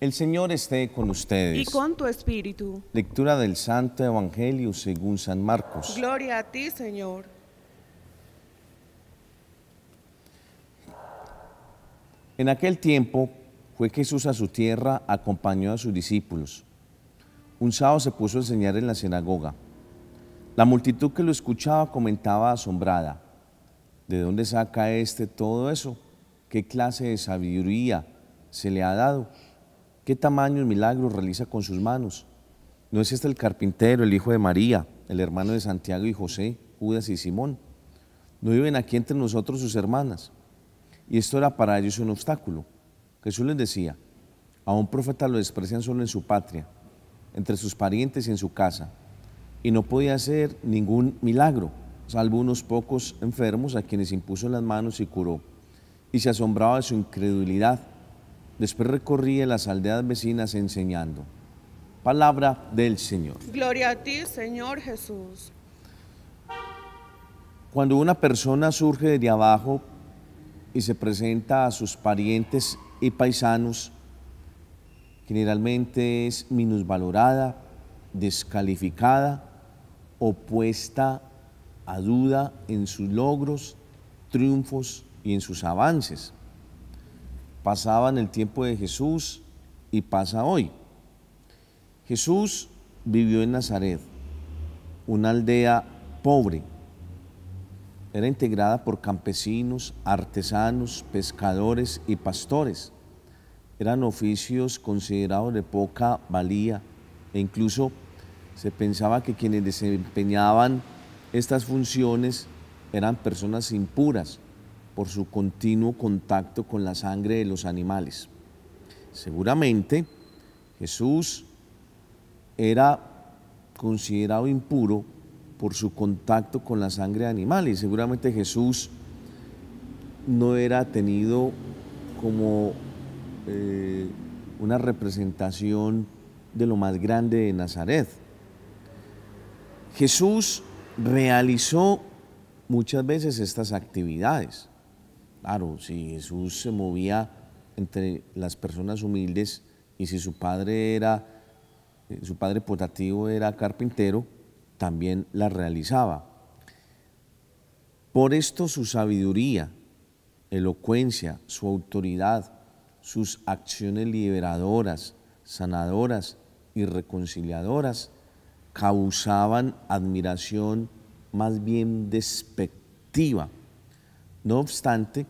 El Señor esté con ustedes. Y con tu espíritu. Lectura del Santo Evangelio según San Marcos. Gloria a ti, Señor. En aquel tiempo fue Jesús a su tierra, acompañó a sus discípulos. Un sábado se puso a enseñar en la sinagoga. La multitud que lo escuchaba comentaba asombrada. ¿De dónde saca este todo eso? ¿Qué clase de sabiduría se le ha dado? ¿Qué tamaños milagros realiza con sus manos? ¿No es este el carpintero, el hijo de María, el hermano de Santiago y José, Judas y Simón? ¿No viven aquí entre nosotros sus hermanas? Y esto era para ellos un obstáculo. Jesús les decía, a un profeta lo desprecian solo en su patria, entre sus parientes y en su casa, y no podía hacer ningún milagro, salvo unos pocos enfermos a quienes impuso las manos y curó, y se asombraba de su incredulidad Después recorría las aldeas vecinas enseñando. Palabra del Señor. Gloria a ti, Señor Jesús. Cuando una persona surge de abajo y se presenta a sus parientes y paisanos, generalmente es minusvalorada, descalificada, opuesta a duda en sus logros, triunfos y en sus avances pasaba en el tiempo de Jesús y pasa hoy. Jesús vivió en Nazaret, una aldea pobre. Era integrada por campesinos, artesanos, pescadores y pastores. Eran oficios considerados de poca valía e incluso se pensaba que quienes desempeñaban estas funciones eran personas impuras por su continuo contacto con la sangre de los animales. Seguramente Jesús era considerado impuro por su contacto con la sangre de animales. Seguramente Jesús no era tenido como eh, una representación de lo más grande de Nazaret. Jesús realizó muchas veces estas actividades. Claro, si Jesús se movía entre las personas humildes y si su padre era, eh, su padre potativo era carpintero, también la realizaba. Por esto su sabiduría, elocuencia, su autoridad, sus acciones liberadoras, sanadoras y reconciliadoras causaban admiración más bien despectiva. No obstante,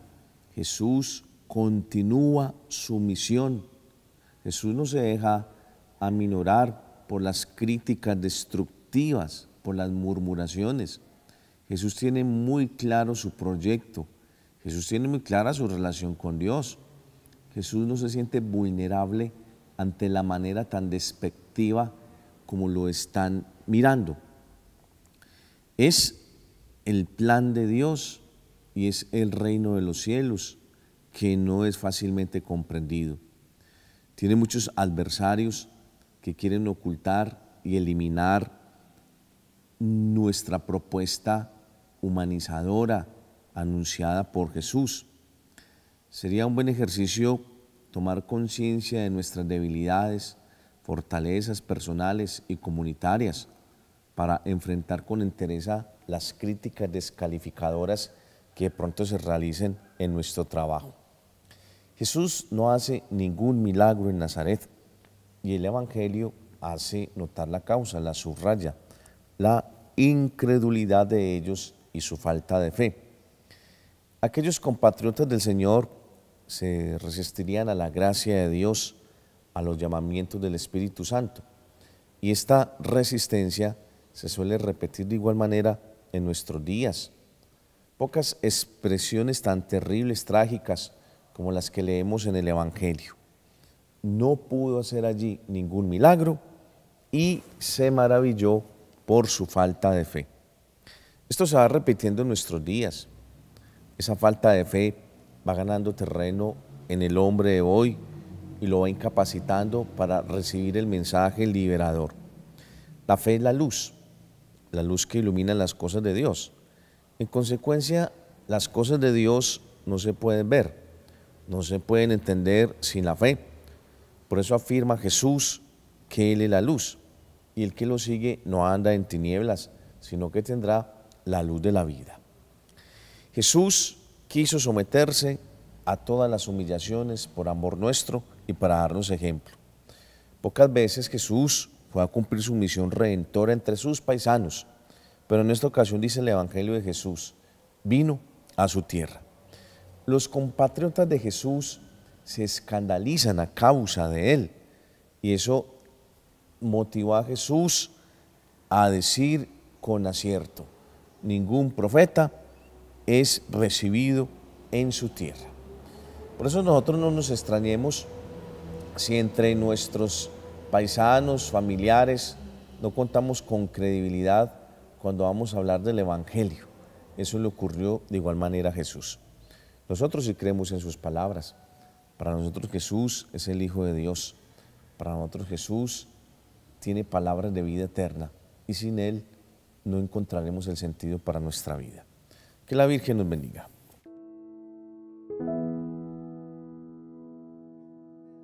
Jesús continúa su misión. Jesús no se deja aminorar por las críticas destructivas, por las murmuraciones. Jesús tiene muy claro su proyecto. Jesús tiene muy clara su relación con Dios. Jesús no se siente vulnerable ante la manera tan despectiva como lo están mirando. Es el plan de Dios y es el reino de los cielos, que no es fácilmente comprendido. Tiene muchos adversarios que quieren ocultar y eliminar nuestra propuesta humanizadora anunciada por Jesús. Sería un buen ejercicio tomar conciencia de nuestras debilidades, fortalezas personales y comunitarias para enfrentar con entereza las críticas descalificadoras que pronto se realicen en nuestro trabajo. Jesús no hace ningún milagro en Nazaret y el Evangelio hace notar la causa, la subraya, la incredulidad de ellos y su falta de fe. Aquellos compatriotas del Señor se resistirían a la gracia de Dios, a los llamamientos del Espíritu Santo. Y esta resistencia se suele repetir de igual manera en nuestros días pocas expresiones tan terribles, trágicas, como las que leemos en el Evangelio. No pudo hacer allí ningún milagro y se maravilló por su falta de fe. Esto se va repitiendo en nuestros días. Esa falta de fe va ganando terreno en el hombre de hoy y lo va incapacitando para recibir el mensaje liberador. La fe es la luz, la luz que ilumina las cosas de Dios en consecuencia, las cosas de Dios no se pueden ver, no se pueden entender sin la fe. Por eso afirma Jesús que Él es la luz y el que lo sigue no anda en tinieblas, sino que tendrá la luz de la vida. Jesús quiso someterse a todas las humillaciones por amor nuestro y para darnos ejemplo. Pocas veces Jesús fue a cumplir su misión redentora entre sus paisanos, pero en esta ocasión dice el Evangelio de Jesús, vino a su tierra. Los compatriotas de Jesús se escandalizan a causa de él. Y eso motivó a Jesús a decir con acierto, ningún profeta es recibido en su tierra. Por eso nosotros no nos extrañemos si entre nuestros paisanos, familiares, no contamos con credibilidad cuando vamos a hablar del Evangelio. Eso le ocurrió de igual manera a Jesús. Nosotros sí creemos en sus palabras. Para nosotros Jesús es el Hijo de Dios. Para nosotros Jesús tiene palabras de vida eterna y sin Él no encontraremos el sentido para nuestra vida. Que la Virgen nos bendiga.